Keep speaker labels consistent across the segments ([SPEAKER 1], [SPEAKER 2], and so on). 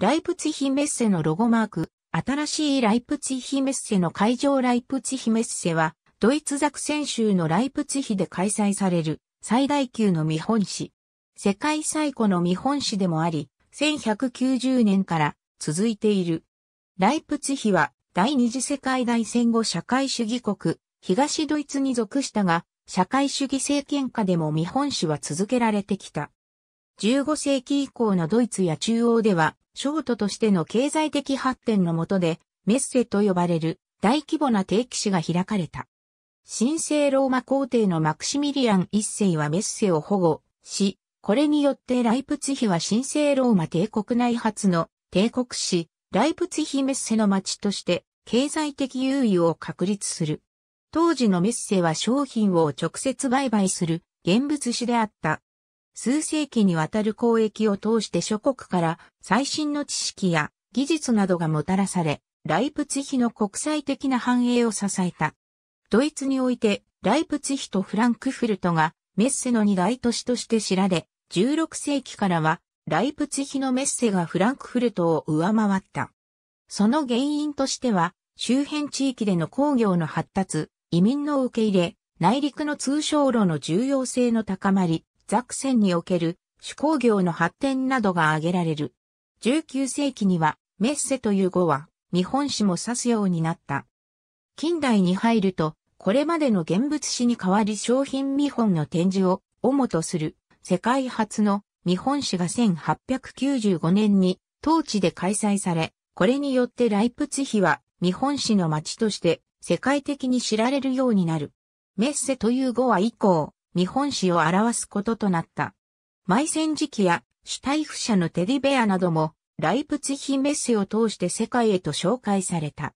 [SPEAKER 1] ライプツヒメッセのロゴマーク、新しいライプツヒメッセの会場ライプツヒメッセは、ドイツザクセン州のライプツヒで開催される最大級の見本市。世界最古の見本市でもあり、1190年から続いている。ライプツヒは第二次世界大戦後社会主義国、東ドイツに属したが、社会主義政権下でも見本市は続けられてきた。15世紀以降のドイツや中央では、ショートとしての経済的発展のもとで、メッセと呼ばれる大規模な定期誌が開かれた。神聖ローマ皇帝のマクシミリアン一世はメッセを保護し、これによってライプツヒは神聖ローマ帝国内初の帝国史、ライプツヒメッセの町として経済的優位を確立する。当時のメッセは商品を直接売買する現物市であった数世紀にわたる交易を通して諸国から最新の知識や技術などがもたらされ、ライプツヒの国際的な繁栄を支えた。ドイツにおいて、ライプツヒとフランクフルトがメッセの二大都市として知られ、16世紀からは、ライプツヒのメッセがフランクフルトを上回った。その原因としては、周辺地域での工業の発達、移民の受け入れ、内陸の通商路の重要性の高まり、ザクセンにおける手工業の発展などが挙げられる。19世紀にはメッセという語は日本史も指すようになった。近代に入ると、これまでの現物史に代わり商品見本の展示を主とする世界初の見本史が1895年に当地で開催され、これによってライプツヒは見本史の街として世界的に知られるようになる。メッセという語は以降、日本史を表すこととなった。埋戦時期や主体不者のテディベアなども、ライプツヒメッセを通して世界へと紹介された。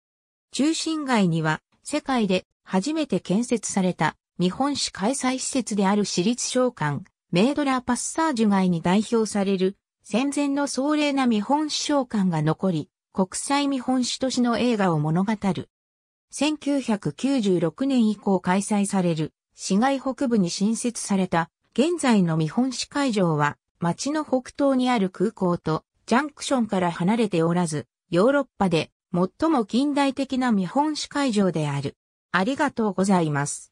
[SPEAKER 1] 中心街には、世界で初めて建設された日本史開催施設である私立商館、メイドラーパッサージュ街に代表される戦前の壮麗な日本史商館が残り、国際日本史都市の映画を物語る。1996年以降開催される市街北部に新設された、現在の見本市会場は、町の北東にある空港と、ジャンクションから離れておらず、ヨーロッパで最も近代的な見本市会場である。ありがとうございます。